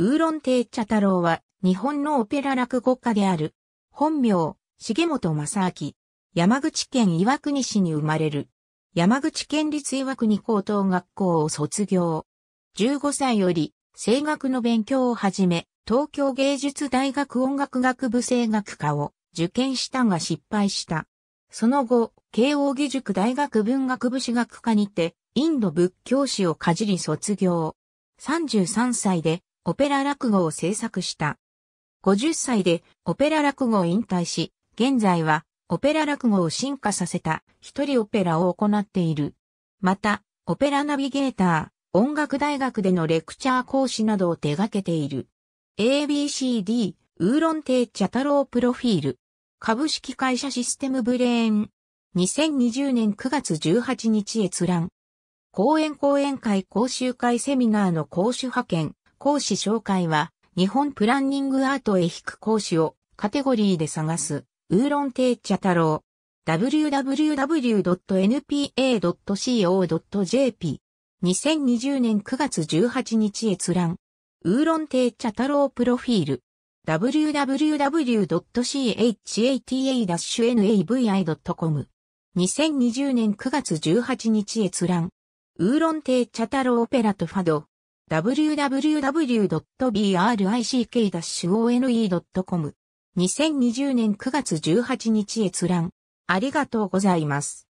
ウーロンテイ・チャ太郎は、日本のオペラ落語家である。本名、重本正明。山口県岩国市に生まれる。山口県立岩国高等学校を卒業。15歳より、声楽の勉強を始め、東京芸術大学音楽学部声楽科を受験したが失敗した。その後、慶応義塾大学文学部史学科にて、インド仏教史をかじり卒業。33歳でオペラ落語を制作した。50歳でオペラ落語を引退し、現在はオペラ落語を進化させた一人オペラを行っている。また、オペラナビゲーター、音楽大学でのレクチャー講師などを手掛けている。ABCD、ウーロンテイ・チャタロープロフィール。株式会社システムブレーン。2020年9月18日閲覧。講演講演会講習会セミナーの講師派遣。講師紹介は、日本プランニングアートへ引く講師をカテゴリーで探す、ウーロンテイチャ太郎。www.npa.co.jp 2020年9月18日閲覧。ウーロンテイチャ太郎プロフィール。www.chata-navi.com 2020年9月18日閲覧。ウーロンテイチャ太郎オペラとファド。www.brick-one.com。2020年9月18日閲覧。ありがとうございます。